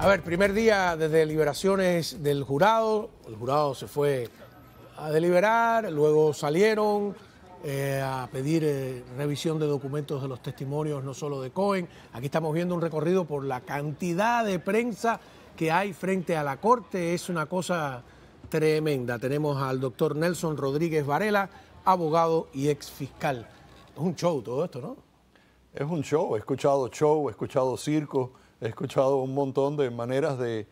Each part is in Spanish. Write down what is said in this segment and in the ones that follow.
A ver, primer día de deliberaciones del jurado. El jurado se fue a deliberar, luego salieron eh, a pedir eh, revisión de documentos de los testimonios, no solo de Cohen. Aquí estamos viendo un recorrido por la cantidad de prensa que hay frente a la corte. Es una cosa tremenda. Tenemos al doctor Nelson Rodríguez Varela, abogado y ex fiscal. Es un show todo esto, ¿no? Es un show. He escuchado show, he escuchado circo he escuchado un montón de maneras de,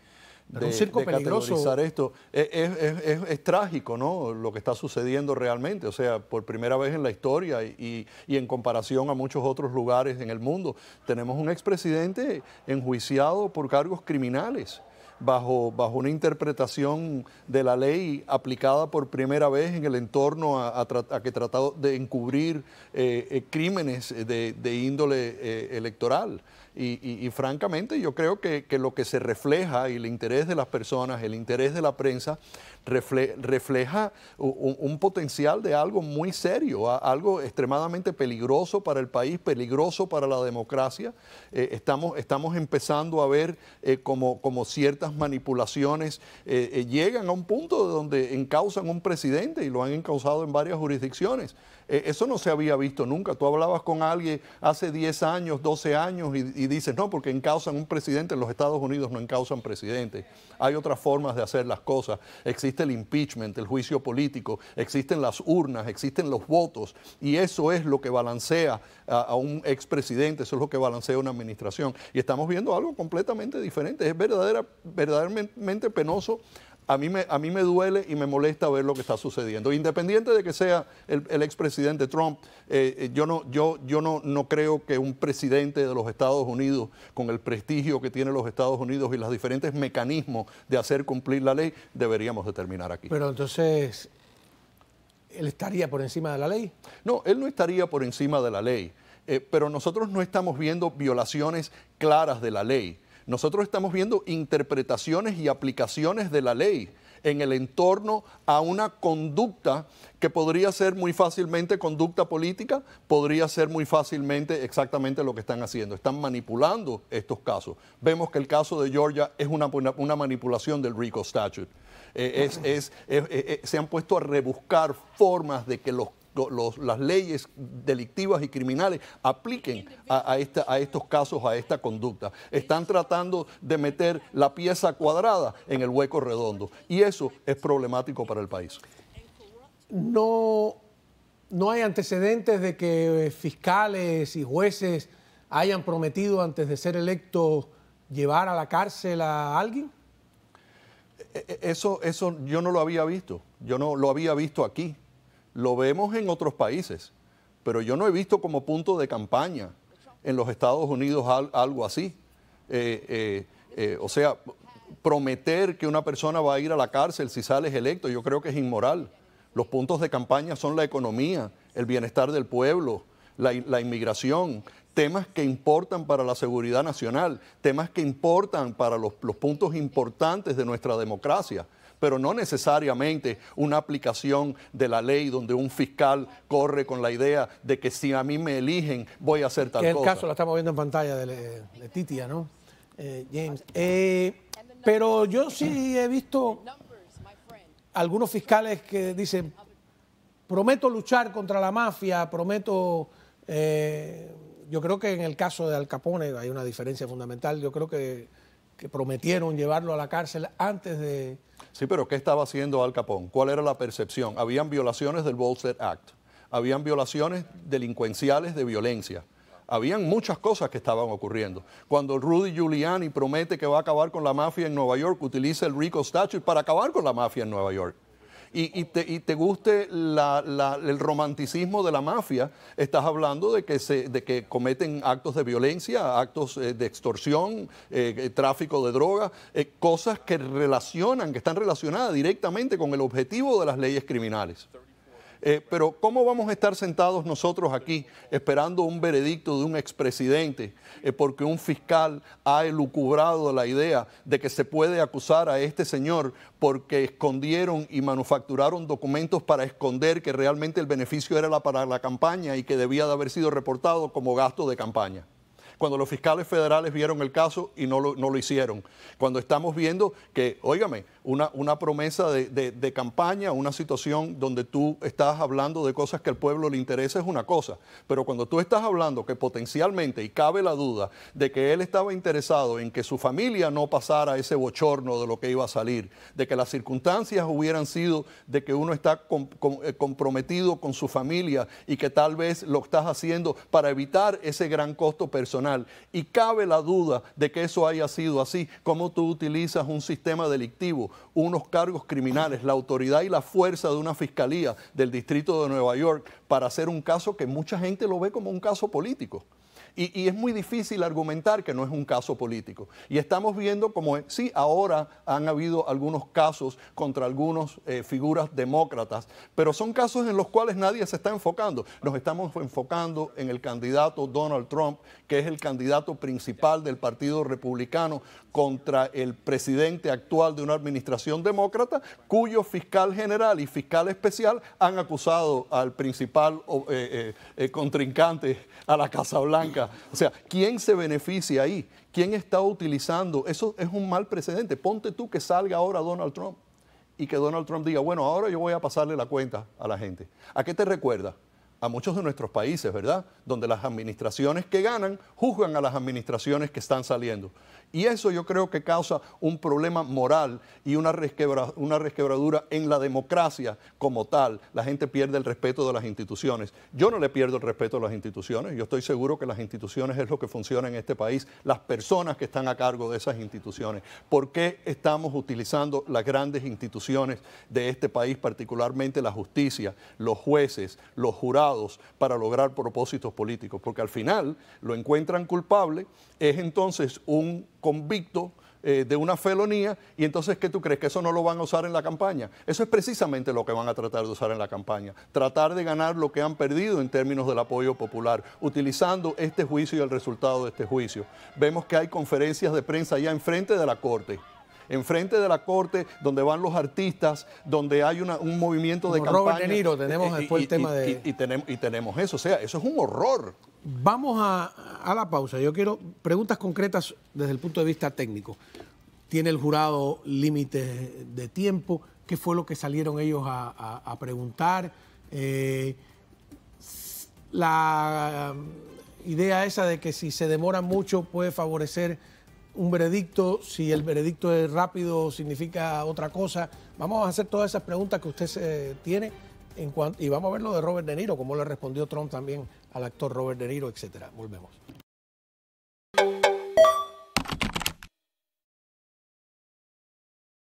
de, categorizar esto. E, e, e, es, trágico, ¿no? Lo que está sucediendo realmente. O sea, por primera vez en la historia y, en comparación a muchos otros lugares en el mundo, tenemos un expresidente enjuiciado por cargos criminales. Bajo, una interpretación de la ley aplicada por primera vez en el entorno a, que tratado de encubrir eh, eh, crímenes de, índole eh, electoral. Y, francamente yo creo que, lo que se refleja y el interés de las personas, el interés de la prensa, refleja un, potencial de algo muy serio, algo extremadamente peligroso para el país, peligroso para la democracia. Eh, estamos, estamos empezando a ver eh, como, como, ciertas manipulaciones eh, llegan a un punto donde encausan un presidente y lo han encausado en varias jurisdicciones. eso no se había visto nunca. Tú hablabas con alguien hace 10 años, 12 años y dices, no, porque encausan un presidente, en los Estados Unidos no encausan presidentes. Hay otras formas de hacer las cosas. Existe el impeachment, el juicio político, existen las urnas, existen los votos, y eso es lo que balancea a, un expresidente, eso es lo que balancea una administración. Y estamos viendo algo completamente diferente. Es verdaderamente penoso a mí, me, a mí me duele y me molesta ver lo que está sucediendo. Independiente de que sea el, expresidente Trump, eh, eh, yo, no, yo, yo no, creo que un presidente de los Estados Unidos, con el prestigio que tiene los Estados Unidos y los diferentes mecanismos de hacer cumplir la ley, deberíamos determinar aquí. Pero entonces, ¿él estaría por encima de la ley? No, él no estaría por encima de la ley. Eh, pero nosotros no estamos viendo violaciones claras de la ley. Nosotros estamos viendo interpretaciones y aplicaciones de la ley en el entorno a una conducta que podría ser muy fácilmente conducta política, podría ser muy fácilmente exactamente lo que están haciendo. Están manipulando estos casos. Vemos que el caso de Georgia es una, manipulación del RICO Statute. Eh, eh, eh, se han puesto a rebuscar formas de que los las leyes delictivas y criminales apliquen a, esta, a estos casos, a esta conducta. Están tratando de meter la pieza cuadrada en el hueco redondo y eso es problemático para el país. No, no hay antecedentes de que eh, fiscales y jueces hayan prometido antes de ser electos llevar a la cárcel a alguien. E, e, eso, eso yo no lo había visto, yo no lo había visto aquí. Lo vemos en otros países, pero yo no he visto como punto de campaña en los Estados Unidos algo así. Eh, eh, eh, o sea, prometer que una persona va a ir a la cárcel si sales electo, yo creo que es inmoral. Los puntos de campaña son la economía, el bienestar del pueblo, la, inmigración, temas que importan para la seguridad nacional, temas que importan para los puntos importantes de nuestra democracia pero no necesariamente una aplicación de la ley donde un fiscal corre con la idea de que si a mí me eligen voy a hacer tal cosa. El caso lo estamos viendo en pantalla de Titia, ¿no? Eh, James. Eh, pero yo sí he visto algunos fiscales que dicen, prometo luchar contra la mafia, prometo... Eh, yo creo que en el caso de Al Capone hay una diferencia fundamental. Yo creo que prometieron llevarlo a la cárcel antes de, Sí, pero ¿qué estaba haciendo Al Capón? ¿Cuál era la percepción? Habían violaciones del Bolster Act, habían violaciones delincuenciales de violencia. Habían muchas cosas que estaban ocurriendo. Cuando Rudy Giuliani promete que va a acabar con la mafia en Nueva York, utiliza el RICO Statute para acabar con la mafia en Nueva York y, te, guste el romanticismo de la mafia, estás hablando de que, se, de que cometen actos de violencia, actos eh, de extorsión, eh, eh, tráfico de drogas, cosas que relacionan, que están relacionadas directamente con el objetivo de las leyes criminales. Eh, pero ¿cómo vamos a estar sentados nosotros aquí esperando un veredicto de un expresidente eh, porque un fiscal ha elucubrado la idea de que se puede acusar a este señor porque escondieron y manufacturaron documentos para esconder que realmente el beneficio era para la campaña y que debía de haber sido reportado como gasto de campaña? cuando los fiscales federales vieron el caso y no lo, hicieron. Cuando estamos viendo que, óigame, una, una promesa de, campaña, una situación donde tú estás hablando de cosas que al pueblo le interesa es una cosa, pero cuando tú estás hablando que potencialmente, y cabe la duda, de que él estaba interesado en que su familia no pasara ese bochorno de lo que iba a salir, de que las circunstancias hubieran sido de que uno está eh, comprometido con su familia y que tal vez lo estás haciendo para evitar ese gran costo personal y cabe la duda de que eso haya sido así, cómo tú utilizas un sistema delictivo, unos cargos criminales, la autoridad y la fuerza de una fiscalía del Distrito de Nueva York para hacer un caso que mucha gente lo ve como un caso político. Y, es muy difícil argumentar que no es un caso político. Y estamos viendo como, eh, sí, ahora han habido algunos casos contra algunas eh, figuras demócratas, pero son casos en los cuales nadie se está enfocando. Nos estamos enfocando en el candidato Donald Trump, que es el candidato principal del Partido Republicano contra el presidente actual de una administración demócrata, cuyo fiscal general y fiscal especial han acusado al principal eh, contrincante a la Casa Blanca o sea, ¿quién se beneficia ahí? ¿Quién está utilizando? Eso es un mal precedente. Ponte tú que salga ahora Donald Trump y que Donald Trump diga, bueno, ahora yo voy a pasarle la cuenta a la gente. ¿A qué te recuerda? A muchos de nuestros países, ¿verdad? Donde las administraciones que ganan juzgan a las administraciones que están saliendo. Y eso yo creo que causa un problema moral y una, una resquebradura en la democracia como tal. La gente pierde el respeto de las instituciones. Yo no le pierdo el respeto a las instituciones. Yo estoy seguro que las instituciones es lo que funciona en este país, las personas que están a cargo de esas instituciones. ¿Por qué estamos utilizando las grandes instituciones de este país, particularmente la justicia, los jueces, los jurados, para lograr propósitos políticos? Porque al final lo encuentran culpable, es entonces un convicto eh, de una felonía y entonces ¿qué tú crees? Que eso no lo van a usar en la campaña. Eso es precisamente lo que van a tratar de usar en la campaña. Tratar de ganar lo que han perdido en términos del apoyo popular, utilizando este juicio y el resultado de este juicio. Vemos que hay conferencias de prensa ya enfrente de la Corte enfrente de la corte, donde van los artistas, donde hay un movimiento de campaña. tenemos eh, eh, y, tenemos, y tenemos eso, o sea, eso es un horror. Vamos a, la pausa. Yo quiero preguntas concretas desde el punto de vista técnico. ¿Tiene el jurado límites de tiempo? ¿Qué fue lo que salieron ellos a, preguntar? Eh, la idea esa de que si se demora mucho puede favorecer un veredicto, si el veredicto es rápido significa otra cosa. Vamos a hacer todas esas preguntas que usted eh, tiene en cuanto, y vamos a ver lo de Robert De Niro, cómo le respondió Trump también al actor Robert De Niro, etcétera. Volvemos.